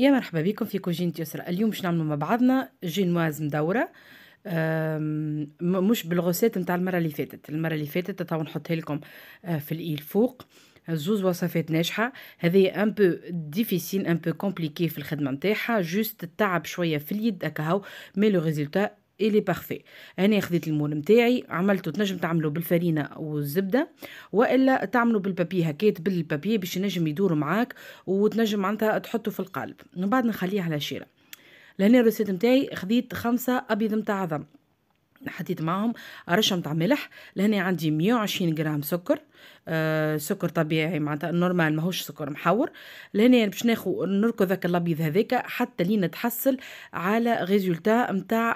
يا مرحبا بكم في كوجينة يسرى اليوم باش نعملوا مع بعضنا جينواز مدورة مش بالغوسات نتاع المرة اللي فاتت المرة اللي فاتت تو نحطها لكم آه، في الايل فوق زوز وصفات ناجحة هذه ان بو ديفيسيل ان بو كومبليكي في الخدمة نتاعها جوست تعب شوية في اليد اكاهو مي لو ريزولتا الي بارفي هنا خديت المول نتاعي عملته تنجم تعملو بالفرينه والزبده والا تعملو بالبابي هكات بالبابي باش ينجم يدور معاك وتنجم معناتها تحطه في القالب من بعد نخليه على شيره لهنا الرسيت نتاعي خديت خمسة أبيض نتاع عظم حطيت معهم رشة نتاع ملح لهنا عندي 120 غرام سكر آه، سكر طبيعي معناتها نورمال ماهوش سكر محور لهنا يعني باش ناخذ نركض ذاك الابيض هذاك حتى لين نتحصل على ريزولتا نتاع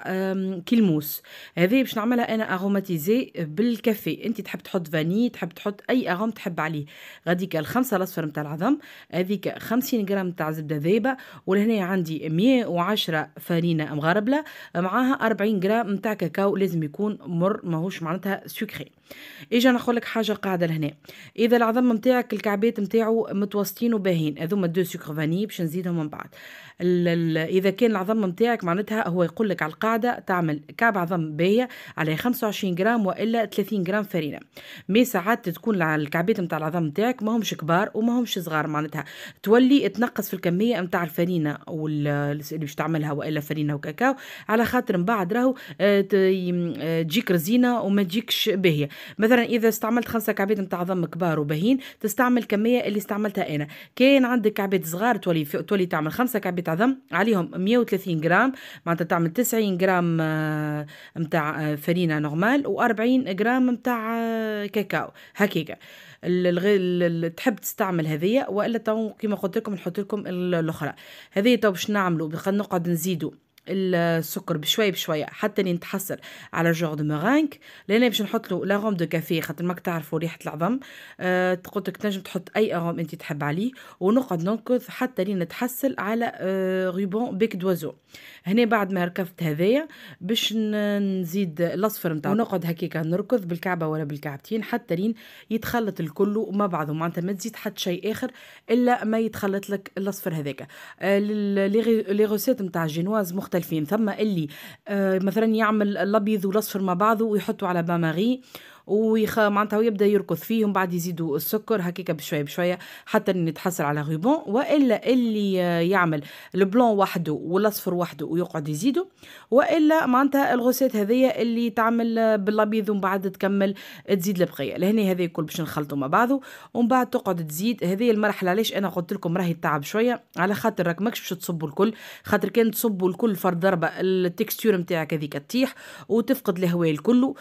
كلموس هذه باش نعملها انا اروماتيزي بالكافي انت تحب تحط فاني تحب تحط اي اغوم تحب عليه غاديك الخمسه الاصفر نتاع العظم هذيك 50 غرام نتاع زبده ذايبه ولهنا عندي 110 فرينه مغربله معاها 40 غرام نتاع كاكاو لازم يكون مر ماهوش معناتها سكري اجا نقول لك حاجه قاعده هنا اذا العظم نتاعك الكعبات نتاعو متوسطين وباهين هذوما دو سكر فاني باش نزيدهم من بعد اذا كان العظم نتاعك معناتها هو يقول لك على القاعده تعمل كعب عظم باهيه على 25 جرام والا 30 جرام فرينه مي ساعات تكون الكعبات نتاع العظم نتاعك ماهمش كبار وماهمش صغار معناتها تولي تنقص في الكميه نتاع الفرينه اللي باش تعملها والا فرينه وكاكاو على خاطر من بعد راهو آه، آه، تجيك رزينه وما تجيكش باهيه مثلا اذا استعملت خمسه كعبات انت عظم كبار وبهين تستعمل كميه اللي استعملتها انا كان عندك كعبات صغار تولي تولي تعمل خمسة كعبات عظم عليهم 130 جرام معناتها تعمل 90 جرام نتاع فرينه نورمال و40 جرام نتاع آه، كاكاو هكيكا تحب تستعمل هذيا والا تو كيما قلت لكم نحط لكم الاخرى هذه تو باش نعملوا نقعد نزيدوا السكر بشوي بشوي حتى ينتحصل على جوغ دو مغانك لان باش نحط له لاغوم دو كافيه خاطر ماك تعرفوا ريحه العظم أه قلت لك تنجم تحط اي اغوم انت تحب عليه ونقعد ننقذ حتى لين نتحصل على أه غيبون بيك دوزو هنا بعد ما ركضت هذايا باش نزيد الاصفر نتاع ونقعد هكاك نركض بالكعبه ولا بالكعبتين حتى لين يتخلط الكل مع بعضه معناتها ما تزيد حتى شيء اخر الا ما يتخلط لك الاصفر هذاك أه لي ريسيت نتاع الجينواز مختلفة مختلفين ثم اللي آه، مثلا يعمل الابيض والاصفر مع بعضه ويحطه على باماغي ويخ معناتها ويبدا يركض فيهم بعد يزيدوا السكر هكاك بشويه بشويه حتى يتحصل على غيبون والا اللي يعمل البلون وحده والاصفر وحده ويقعد يزيدوا والا معناتها الغوسات هذيا اللي تعمل بالابيض ومن بعد تكمل تزيد البقيه لهنا هذا الكل باش نخلطوا مع بعضه ومن بعد تقعد تزيد هذه المرحله علاش انا قلت لكم راهي تعب شويه على خاطر راك ماكش باش تصبوا الكل خاطر كان تصبوا الكل فرد ضربه التكستور نتاعك هذيك تطيح وتفقد الهواء الكل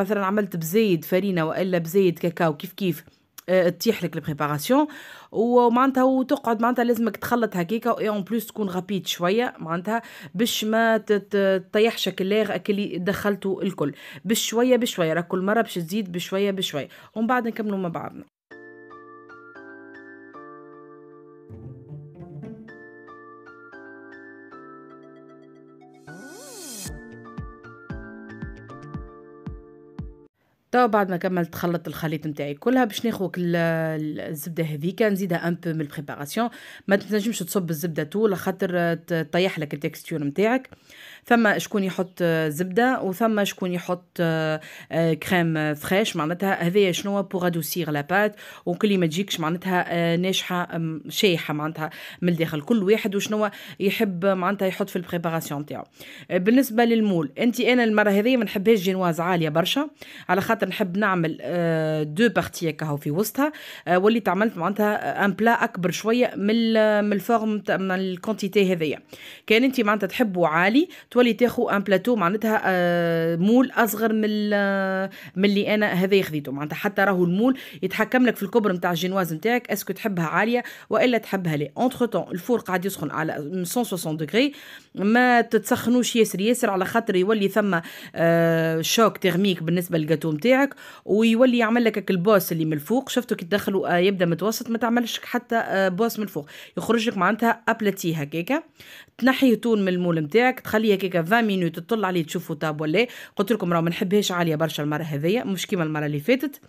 ما مثلا عملت بزيد فرينه والا بزيد كاكاو كيف كيف آه، تطيح لك البريباراسيون ومعناتها وتقعد معناتها لازمك تخلط هكيكا اي اون بلوس تكون غبيت شويه معناتها باش ما تطيحش اللاغ اللي دخلته الكل بشويه بشويه راك كل مره باش تزيد بشويه بشويه ومن بعد نكملوا مع بعضنا توا بعد ما كملت خلطت الخليط نتاعي كلها باش ناخذ الزبده هذيك نزيدها ان بو من البريباراسيون ما تنجمش تصب الزبده طول خاطر تطيح لك التكستور نتاعك ثم شكون يحط زبده وثم شكون يحط كريم آه، فريش آه، معناتها هذايا شنو بوغ ادوسيغ لا بات وكل ما تجيكش معناتها آه، ناجحه شايحه معناتها من الداخل كل واحد وشنو يحب معناتها يحط في البريباراسيون نتاعو بالنسبه للمول انت انا المره هذه ما نحبهاش جينواز عاليه برشا على خاطر خاطر نحب نعمل آه، دو بارتي هكا في وسطها آه، وليت عملت معناتها ان آه، بلا اكبر شويه من من الفورم من الكونتيتي هذيا كان انت معناتها تحبوا عالي تولي تاخو ان بلاتو معناتها مول اصغر من من اللي انا هذا خذيته معناتها حتى راهو المول يتحكم لك في الكبر نتاع الجينواز نتاعك اسكو تحبها عاليه والا تحبها لي اونتر طون الفور قاعد يسخن على 160 دغري ما تتسخنوش ياسر ياسر على خاطر يولي ثم شوك تيرميك بالنسبه للجاتو نتاعك نتاعك ويولي يعمل لك البوس اللي من الفوق شفتوا كي تدخلوا آه، يبدا متوسط ما تعملش حتى آه، بوس من الفوق يخرج لك معناتها ابلاتي هكاك تنحي تون من المول نتاعك تخليها هكاك 20 مينوت تطل عليه تشوفوا تاب ولا قلت لكم راه ما نحبهاش عاليه برشا المره هذيا مش كيما المره اللي فاتت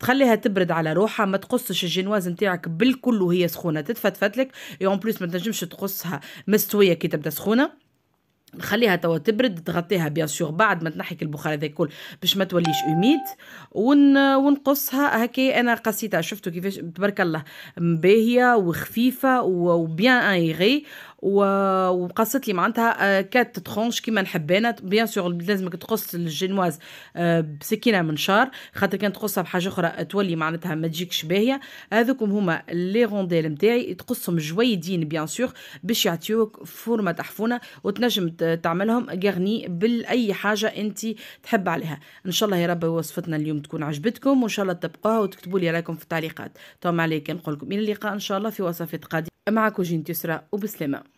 تخليها تبرد على روحها ما تقصش الجينواز نتاعك بالكل وهي سخونه تتفتفت لك اون بليس ما تنجمش تقصها مستويه كي تبدا سخونه نخليها توا تبرد تغطيها بيان سور بعد ما تنحي البخار هذا الكل باش ما توليش اوميد ون ونقصها هكا انا قصيتها شفتوا كيفاش تبارك الله باهيه وخفيفه وبيان ايغي وقصت لي معناتها كات آه, ترونش كيما انا بيان سور لازمك تقص الجينواز آه, بسكينه منشار خاطر كان تقصها بحاجه اخرى تولي معناتها ما تجيكش باهيه هذوكم هما لي رونديل نتاعي تقصهم جويدين بيان سور باش يعطيوك فورمه تحفونه وتنجم تعملهم غارني بالاي حاجه انت تحب عليها ان شاء الله يا رب وصفتنا اليوم تكون عجبتكم وان شاء الله تبقوها وتكتبوا لي رايكم في التعليقات طبعا عليك نقول لكم الى اللقاء ان شاء الله في وصفات قادمه معكم جنت يسرى وبسلامه